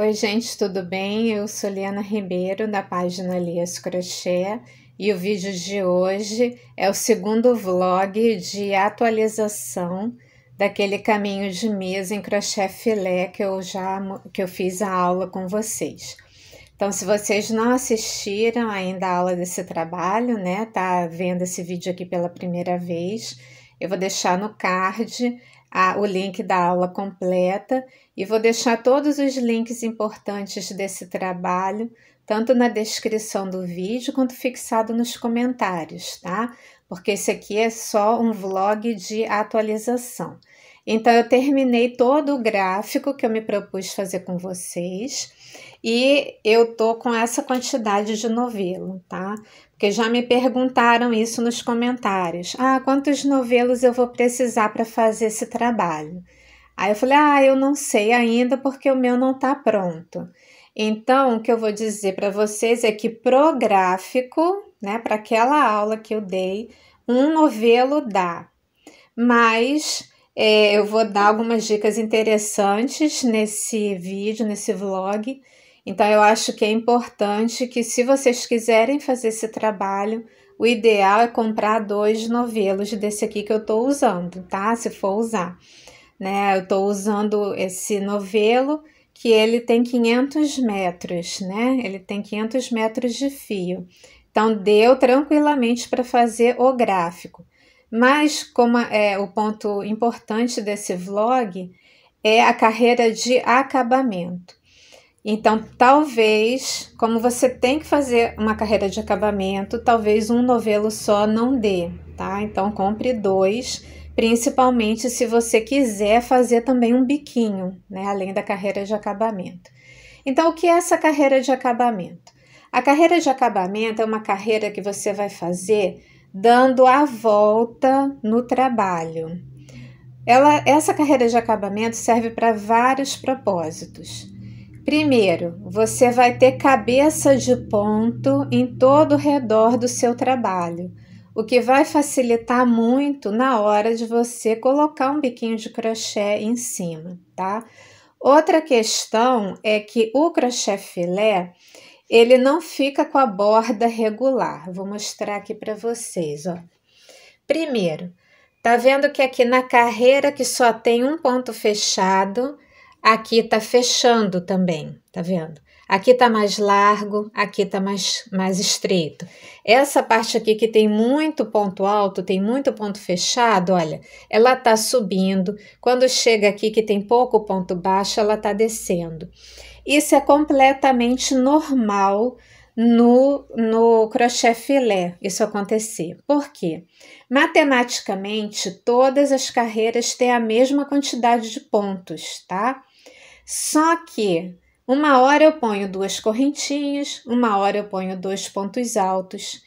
Oi, gente, tudo bem? Eu sou Liana Ribeiro, da página Lias Crochê, e o vídeo de hoje é o segundo vlog de atualização daquele caminho de mesa em crochê filé que eu já que eu fiz a aula com vocês. Então, se vocês não assistiram ainda a aula desse trabalho, né, tá vendo esse vídeo aqui pela primeira vez, eu vou deixar no card a, o link da aula completa e vou deixar todos os links importantes desse trabalho, tanto na descrição do vídeo quanto fixado nos comentários, tá? Porque esse aqui é só um vlog de atualização. Então, eu terminei todo o gráfico que eu me propus fazer com vocês. E eu tô com essa quantidade de novelo, tá? Porque já me perguntaram isso nos comentários. Ah, quantos novelos eu vou precisar para fazer esse trabalho? Aí eu falei: "Ah, eu não sei ainda porque o meu não tá pronto". Então, o que eu vou dizer para vocês é que pro gráfico, né, para aquela aula que eu dei, um novelo dá. Mas é, eu vou dar algumas dicas interessantes nesse vídeo, nesse vlog, então, eu acho que é importante que, se vocês quiserem fazer esse trabalho, o ideal é comprar dois novelos desse aqui que eu estou usando, tá? Se for usar, né? Eu estou usando esse novelo que ele tem 500 metros, né? Ele tem 500 metros de fio. Então, deu tranquilamente para fazer o gráfico. Mas, como é o ponto importante desse vlog, é a carreira de acabamento. Então, talvez, como você tem que fazer uma carreira de acabamento, talvez um novelo só não dê, tá? Então, compre dois, principalmente se você quiser fazer também um biquinho, né? Além da carreira de acabamento. Então, o que é essa carreira de acabamento? A carreira de acabamento é uma carreira que você vai fazer dando a volta no trabalho. Ela, essa carreira de acabamento serve para vários propósitos. Primeiro, você vai ter cabeça de ponto em todo o redor do seu trabalho, o que vai facilitar muito na hora de você colocar um biquinho de crochê em cima, tá? Outra questão é que o crochê filé, ele não fica com a borda regular. Vou mostrar aqui para vocês, ó. Primeiro, tá vendo que aqui na carreira que só tem um ponto fechado, Aqui tá fechando também, tá vendo? Aqui tá mais largo, aqui tá mais, mais estreito. Essa parte aqui que tem muito ponto alto, tem muito ponto fechado, olha, ela tá subindo. Quando chega aqui que tem pouco ponto baixo, ela tá descendo. Isso é completamente normal no, no crochê filé isso acontecer. Por quê? Matematicamente, todas as carreiras têm a mesma quantidade de pontos, tá? Só que uma hora eu ponho duas correntinhas, uma hora eu ponho dois pontos altos.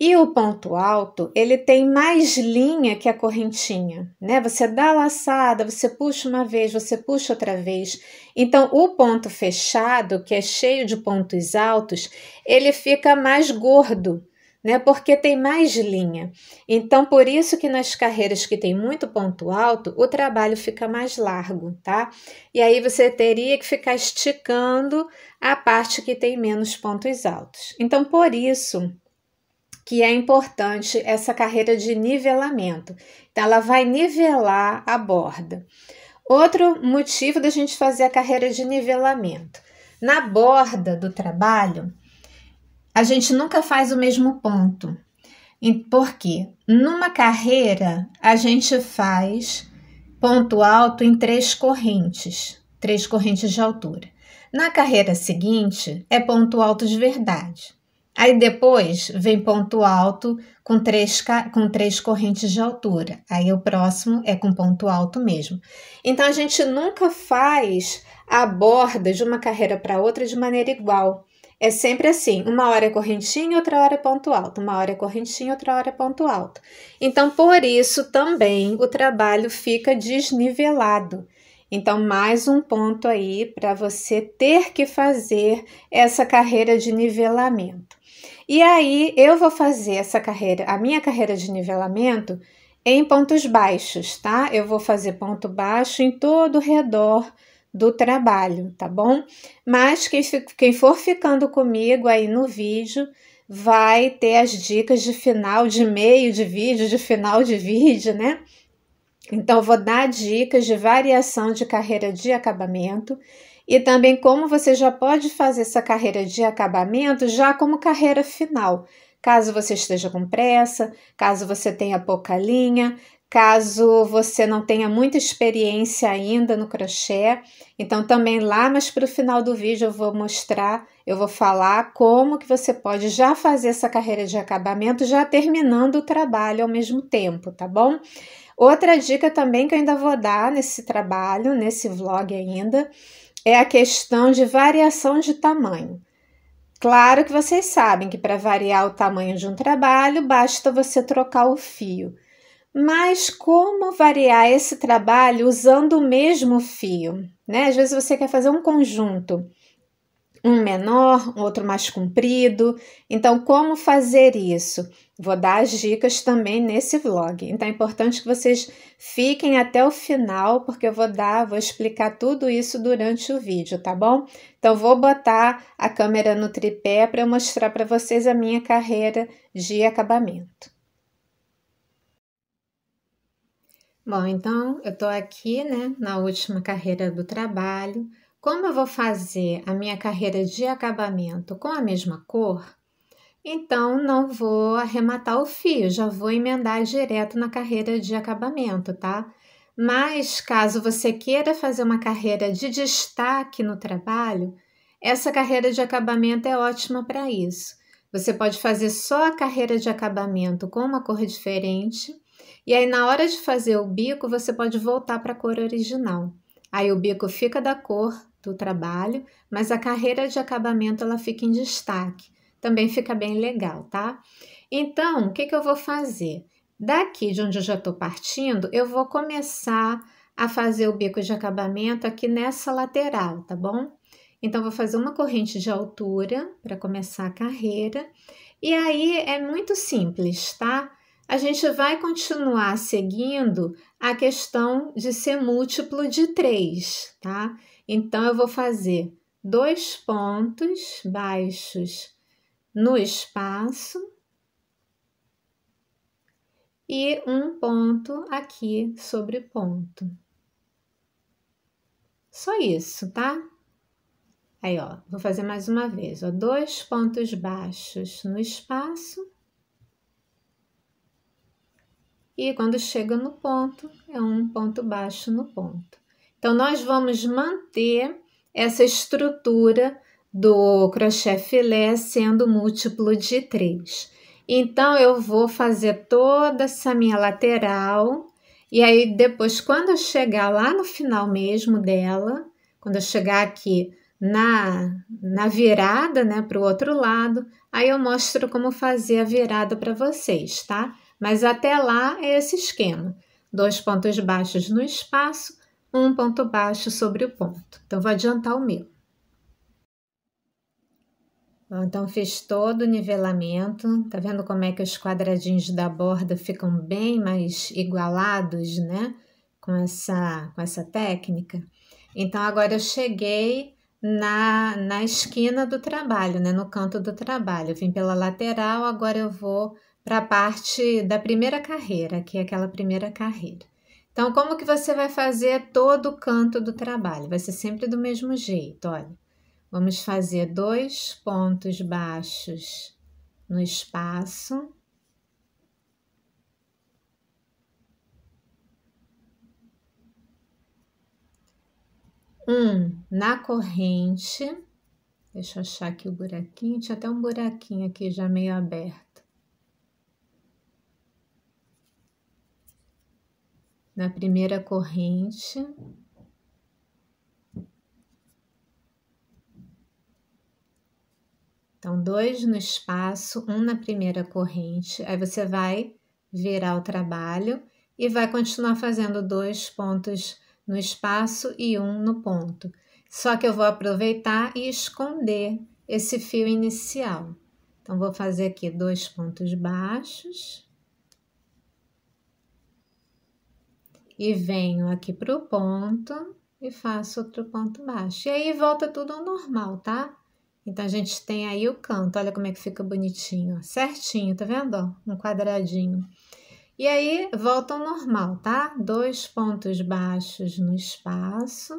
E o ponto alto, ele tem mais linha que a correntinha, né? Você dá a laçada, você puxa uma vez, você puxa outra vez. Então, o ponto fechado, que é cheio de pontos altos, ele fica mais gordo, né? Porque tem mais linha. Então, por isso que nas carreiras que tem muito ponto alto, o trabalho fica mais largo, tá? E aí você teria que ficar esticando a parte que tem menos pontos altos. Então, por isso que é importante essa carreira de nivelamento. Então, ela vai nivelar a borda. Outro motivo da gente fazer a carreira de nivelamento. Na borda do trabalho, a gente nunca faz o mesmo ponto. Porque numa carreira a gente faz ponto alto em três correntes, três correntes de altura. Na carreira seguinte é ponto alto de verdade. Aí depois vem ponto alto com três, com três correntes de altura. Aí o próximo é com ponto alto mesmo. Então a gente nunca faz a borda de uma carreira para outra de maneira igual. É sempre assim, uma hora é correntinha, outra hora é ponto alto, uma hora é correntinha, outra hora é ponto alto. Então, por isso também o trabalho fica desnivelado. Então, mais um ponto aí para você ter que fazer essa carreira de nivelamento. E aí, eu vou fazer essa carreira, a minha carreira de nivelamento, em pontos baixos, tá? Eu vou fazer ponto baixo em todo o redor do trabalho, tá bom? Mas quem, quem for ficando comigo aí no vídeo vai ter as dicas de final de meio de vídeo, de final de vídeo, né? Então, vou dar dicas de variação de carreira de acabamento e também como você já pode fazer essa carreira de acabamento já como carreira final. Caso você esteja com pressa, caso você tenha pouca linha, Caso você não tenha muita experiência ainda no crochê, então também lá mas para o final do vídeo eu vou mostrar, eu vou falar como que você pode já fazer essa carreira de acabamento, já terminando o trabalho ao mesmo tempo, tá bom? Outra dica também que eu ainda vou dar nesse trabalho, nesse vlog ainda, é a questão de variação de tamanho. Claro que vocês sabem que para variar o tamanho de um trabalho, basta você trocar o fio. Mas como variar esse trabalho usando o mesmo fio? Né? Às vezes você quer fazer um conjunto, um menor, outro mais comprido. Então, como fazer isso? Vou dar as dicas também nesse vlog. Então, é importante que vocês fiquem até o final, porque eu vou dar, vou explicar tudo isso durante o vídeo, tá bom? Então, vou botar a câmera no tripé para eu mostrar para vocês a minha carreira de acabamento. Bom, então eu estou aqui, né, na última carreira do trabalho. Como eu vou fazer a minha carreira de acabamento com a mesma cor, então não vou arrematar o fio, já vou emendar direto na carreira de acabamento, tá? Mas caso você queira fazer uma carreira de destaque no trabalho, essa carreira de acabamento é ótima para isso. Você pode fazer só a carreira de acabamento com uma cor diferente e aí, na hora de fazer o bico, você pode voltar para a cor original. Aí o bico fica da cor do trabalho, mas a carreira de acabamento ela fica em destaque. Também fica bem legal, tá? Então, o que, que eu vou fazer? Daqui de onde eu já estou partindo, eu vou começar a fazer o bico de acabamento aqui nessa lateral, tá bom? Então, vou fazer uma corrente de altura para começar a carreira. E aí, é muito simples, tá? a gente vai continuar seguindo a questão de ser múltiplo de 3, tá? Então, eu vou fazer dois pontos baixos no espaço e um ponto aqui sobre ponto. Só isso, tá? Aí, ó, vou fazer mais uma vez, ó, dois pontos baixos no espaço e quando chega no ponto, é um ponto baixo no ponto. Então, nós vamos manter essa estrutura do crochê filé sendo múltiplo de 3. Então, eu vou fazer toda essa minha lateral, e aí depois, quando eu chegar lá no final mesmo dela, quando eu chegar aqui na, na virada, né, para o outro lado, aí eu mostro como fazer a virada para vocês, tá? Mas até lá é esse esquema: dois pontos baixos no espaço, um ponto baixo sobre o ponto. Então, vou adiantar o meu. Então, fiz todo o nivelamento. Tá vendo como é que os quadradinhos da borda ficam bem mais igualados, né? Com essa, com essa técnica. Então, agora eu cheguei na, na esquina do trabalho, né? No canto do trabalho. Eu vim pela lateral, agora eu vou para a parte da primeira carreira, que é aquela primeira carreira. Então, como que você vai fazer todo o canto do trabalho? Vai ser sempre do mesmo jeito, olha. Vamos fazer dois pontos baixos no espaço. Um na corrente. Deixa eu achar aqui o buraquinho. Tinha até um buraquinho aqui já meio aberto. na primeira corrente. Então, dois no espaço, um na primeira corrente. Aí você vai virar o trabalho e vai continuar fazendo dois pontos no espaço e um no ponto. Só que eu vou aproveitar e esconder esse fio inicial. Então, vou fazer aqui dois pontos baixos. e venho aqui para o ponto e faço outro ponto baixo. E aí volta tudo ao normal, tá? Então, a gente tem aí o canto, olha como é que fica bonitinho, ó. certinho, tá vendo? Ó, um quadradinho. E aí, volta ao normal, tá? Dois pontos baixos no espaço.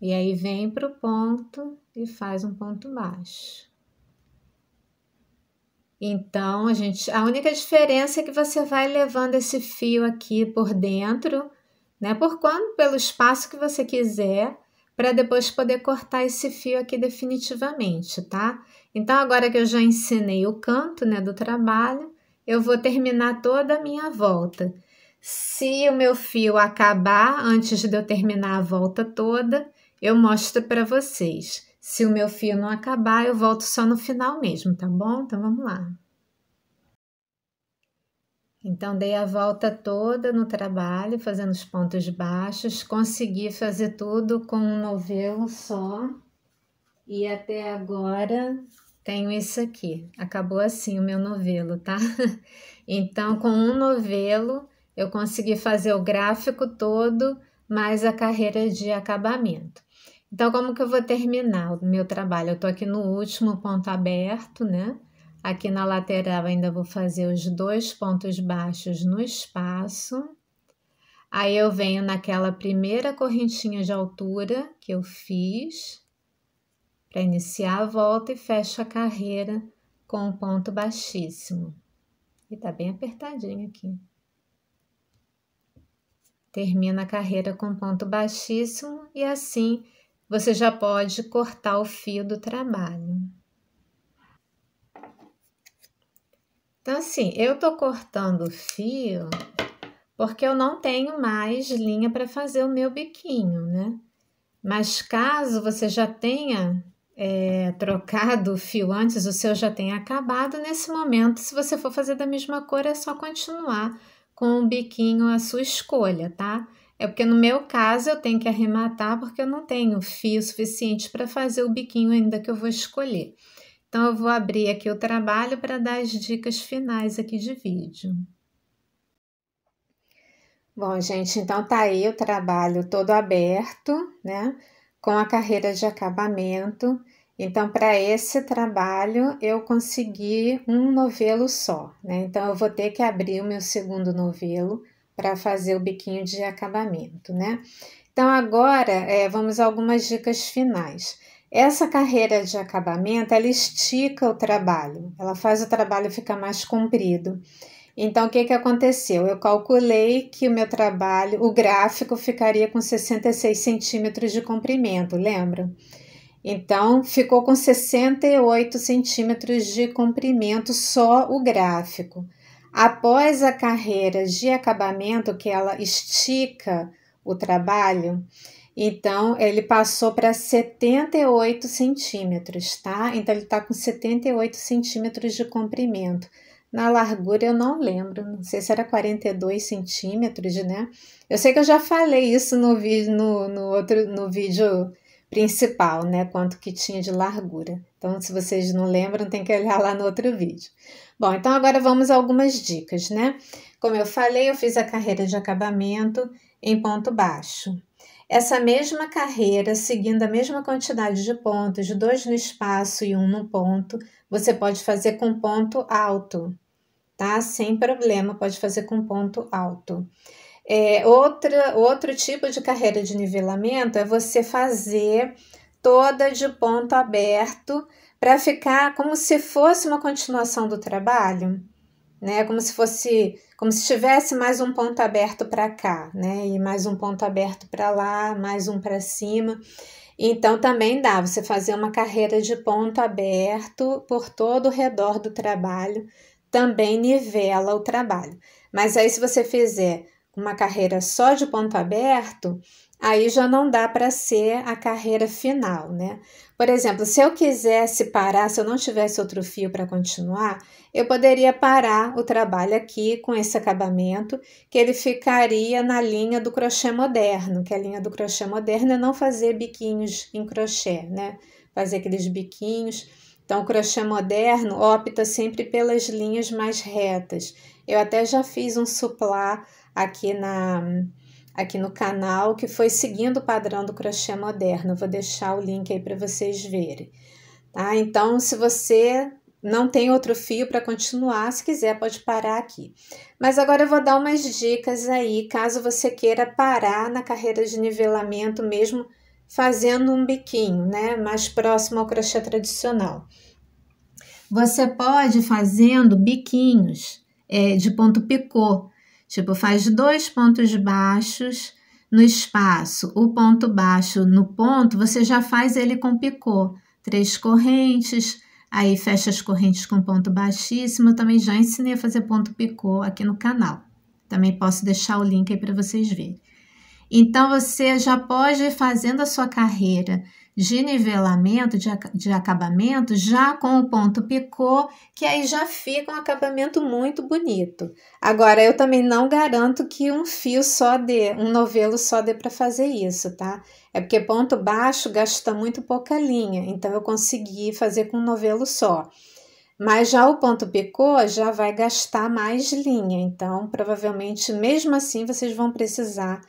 E aí, vem pro ponto e faz um ponto baixo. Então, a gente, a única diferença é que você vai levando esse fio aqui por dentro, né? Por quanto, pelo espaço que você quiser, para depois poder cortar esse fio aqui definitivamente, tá? Então, agora que eu já ensinei o canto, né, do trabalho, eu vou terminar toda a minha volta. Se o meu fio acabar antes de eu terminar a volta toda, eu mostro para vocês. Se o meu fio não acabar, eu volto só no final mesmo, tá bom? Então vamos lá. Então dei a volta toda no trabalho, fazendo os pontos baixos, consegui fazer tudo com um novelo só. E até agora tenho isso aqui. Acabou assim o meu novelo, tá? Então com um novelo eu consegui fazer o gráfico todo, mais a carreira de acabamento. Então, como que eu vou terminar o meu trabalho? Eu tô aqui no último ponto aberto, né? Aqui na lateral ainda vou fazer os dois pontos baixos no espaço. Aí eu venho naquela primeira correntinha de altura que eu fiz para iniciar a volta e fecho a carreira com um ponto baixíssimo. E tá bem apertadinho aqui. Termina a carreira com ponto baixíssimo e assim você já pode cortar o fio do trabalho. Então, assim, eu tô cortando o fio porque eu não tenho mais linha para fazer o meu biquinho, né? Mas caso você já tenha é, trocado o fio antes, o seu já tenha acabado, nesse momento, se você for fazer da mesma cor, é só continuar com o biquinho à sua escolha, tá? É porque no meu caso eu tenho que arrematar porque eu não tenho fio suficiente para fazer o biquinho ainda que eu vou escolher. Então eu vou abrir aqui o trabalho para dar as dicas finais aqui de vídeo. Bom, gente, então tá aí o trabalho todo aberto, né? Com a carreira de acabamento. Então, para esse trabalho, eu consegui um novelo só, né? Então, eu vou ter que abrir o meu segundo novelo para fazer o biquinho de acabamento, né? Então, agora é, vamos a algumas dicas finais. Essa carreira de acabamento, ela estica o trabalho, ela faz o trabalho ficar mais comprido. Então, o que, que aconteceu? Eu calculei que o meu trabalho, o gráfico, ficaria com 66 centímetros de comprimento, lembra? Então, ficou com 68 centímetros de comprimento só o gráfico. Após a carreira de acabamento, que ela estica o trabalho, então ele passou para 78 centímetros, tá? Então ele está com 78 centímetros de comprimento. Na largura eu não lembro, não sei se era 42 centímetros, né? Eu sei que eu já falei isso no vídeo, no, no outro, no vídeo principal, né? Quanto que tinha de largura. Então, se vocês não lembram, tem que olhar lá no outro vídeo. Bom, então agora vamos a algumas dicas, né? Como eu falei, eu fiz a carreira de acabamento em ponto baixo. Essa mesma carreira, seguindo a mesma quantidade de pontos, dois no espaço e um no ponto, você pode fazer com ponto alto, tá? Sem problema, pode fazer com ponto alto. É, outra, outro tipo de carreira de nivelamento é você fazer toda de ponto aberto, para ficar como se fosse uma continuação do trabalho, né? Como se fosse, como se tivesse mais um ponto aberto para cá, né? E mais um ponto aberto para lá, mais um para cima. Então também dá você fazer uma carreira de ponto aberto por todo o redor do trabalho, também nivela o trabalho. Mas aí se você fizer uma carreira só de ponto aberto, aí já não dá para ser a carreira final, né? Por exemplo, se eu quisesse parar, se eu não tivesse outro fio para continuar, eu poderia parar o trabalho aqui com esse acabamento, que ele ficaria na linha do crochê moderno, que a linha do crochê moderno é não fazer biquinhos em crochê, né? Fazer aqueles biquinhos. Então, o crochê moderno opta sempre pelas linhas mais retas. Eu até já fiz um suplá aqui na aqui no canal que foi seguindo o padrão do crochê moderno. vou deixar o link aí para vocês verem. Tá? Então, se você não tem outro fio para continuar, se quiser pode parar aqui. Mas agora eu vou dar umas dicas aí, caso você queira parar na carreira de nivelamento mesmo fazendo um biquinho, né, mais próximo ao crochê tradicional. Você pode fazendo biquinhos é, de ponto picô, Tipo, faz dois pontos baixos no espaço, o ponto baixo no ponto, você já faz ele com picô. Três correntes, aí fecha as correntes com ponto baixíssimo. Eu também já ensinei a fazer ponto picô aqui no canal. Também posso deixar o link aí para vocês verem. Então, você já pode ir fazendo a sua carreira de nivelamento, de, de acabamento, já com o ponto picô, que aí já fica um acabamento muito bonito. Agora, eu também não garanto que um fio só dê, um novelo só dê para fazer isso, tá? É porque ponto baixo gasta muito pouca linha, então eu consegui fazer com um novelo só. Mas já o ponto picô já vai gastar mais linha, então provavelmente mesmo assim vocês vão precisar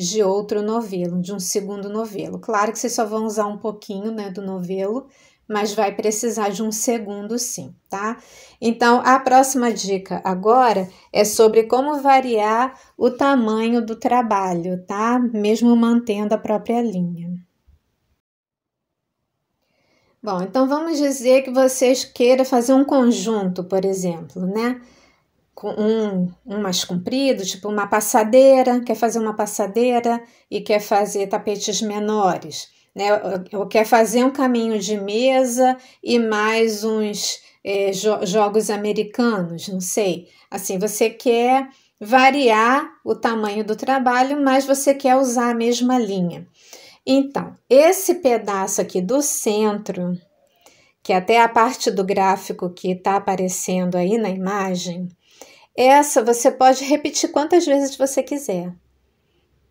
de outro novelo, de um segundo novelo. Claro que vocês só vão usar um pouquinho né, do novelo, mas vai precisar de um segundo sim, tá? Então, a próxima dica agora é sobre como variar o tamanho do trabalho, tá? Mesmo mantendo a própria linha. Bom, então vamos dizer que vocês queiram fazer um conjunto, por exemplo, né? um, um mais comprido, tipo uma passadeira, quer fazer uma passadeira e quer fazer tapetes menores, né? Ou, quer fazer um caminho de mesa e mais uns é, jo jogos americanos, não sei. Assim, você quer variar o tamanho do trabalho, mas você quer usar a mesma linha. Então, esse pedaço aqui do centro, que é até a parte do gráfico que está aparecendo aí na imagem, essa você pode repetir quantas vezes você quiser,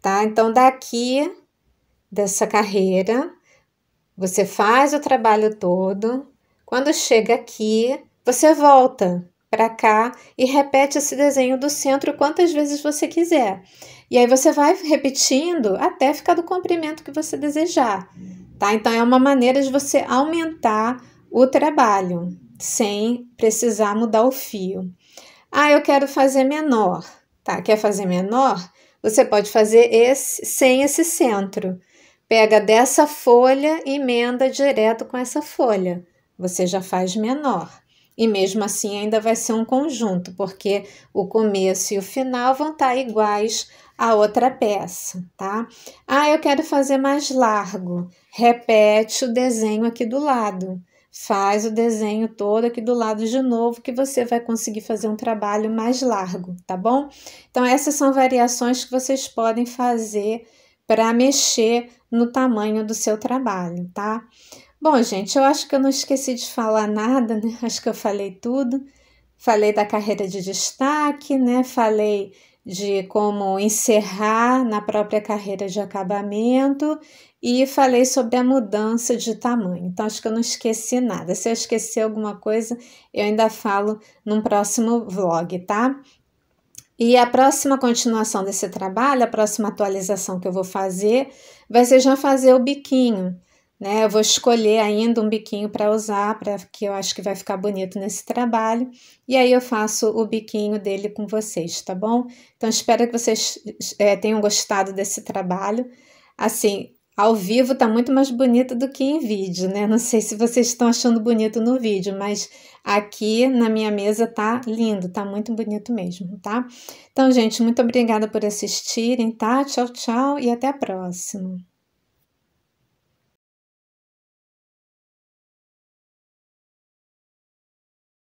tá? Então, daqui dessa carreira, você faz o trabalho todo. Quando chega aqui, você volta para cá e repete esse desenho do centro quantas vezes você quiser. E aí você vai repetindo até ficar do comprimento que você desejar, tá? Então é uma maneira de você aumentar o trabalho sem precisar mudar o fio. Ah, eu quero fazer menor. Tá, quer fazer menor? Você pode fazer esse, sem esse centro. Pega dessa folha e emenda direto com essa folha. Você já faz menor. E mesmo assim ainda vai ser um conjunto, porque o começo e o final vão estar tá iguais à outra peça, tá? Ah, eu quero fazer mais largo. Repete o desenho aqui do lado faz o desenho todo aqui do lado de novo que você vai conseguir fazer um trabalho mais largo, tá bom? Então essas são variações que vocês podem fazer para mexer no tamanho do seu trabalho, tá? Bom, gente, eu acho que eu não esqueci de falar nada, né? Acho que eu falei tudo. Falei da carreira de destaque, né? Falei de como encerrar na própria carreira de acabamento e falei sobre a mudança de tamanho. Então, acho que eu não esqueci nada. Se eu esquecer alguma coisa, eu ainda falo num próximo vlog, tá? E a próxima continuação desse trabalho, a próxima atualização que eu vou fazer, vai ser já fazer o biquinho. Né? Eu vou escolher ainda um biquinho para usar, para que eu acho que vai ficar bonito nesse trabalho. E aí eu faço o biquinho dele com vocês, tá bom? Então espero que vocês é, tenham gostado desse trabalho. Assim, ao vivo tá muito mais bonito do que em vídeo, né? Não sei se vocês estão achando bonito no vídeo, mas aqui na minha mesa tá lindo, tá muito bonito mesmo, tá? Então, gente, muito obrigada por assistirem, tá? Tchau, tchau e até a próxima.